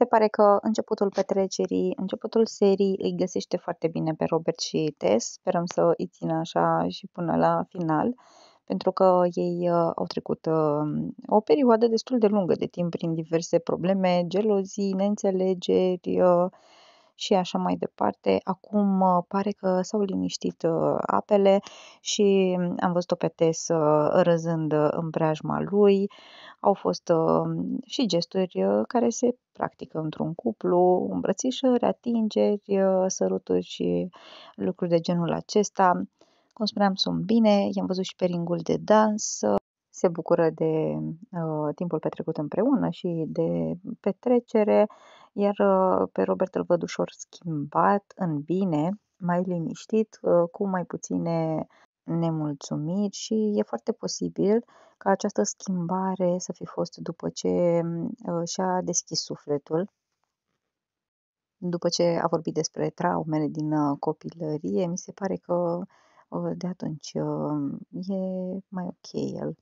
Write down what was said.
Se pare că începutul petrecerii, începutul serii îi găsește foarte bine pe Robert și Tess. Sperăm să îi țină așa și până la final, pentru că ei uh, au trecut uh, o perioadă destul de lungă de timp prin diverse probleme, gelozii, neînțelegeri uh, și așa mai departe. Acum pare că s-au liniștit apele și am văzut-o pe Tess răzând în preajma lui au fost uh, și gesturi uh, care se practică într-un cuplu, îmbrățișări, atingeri, uh, săruturi și lucruri de genul acesta. Cum spuneam, sunt bine, i-am văzut și pe ringul de dans, uh, se bucură de uh, timpul petrecut împreună și de petrecere, iar uh, pe Robert îl văd ușor schimbat în bine, mai liniștit, uh, cu mai puține nemulțumiri și e foarte posibil ca această schimbare să fi fost după ce mm, uh, și-a deschis sufletul. După ce a vorbit despre traumele din uh, copilărie, mi se pare că uh, de atunci e mai ok el.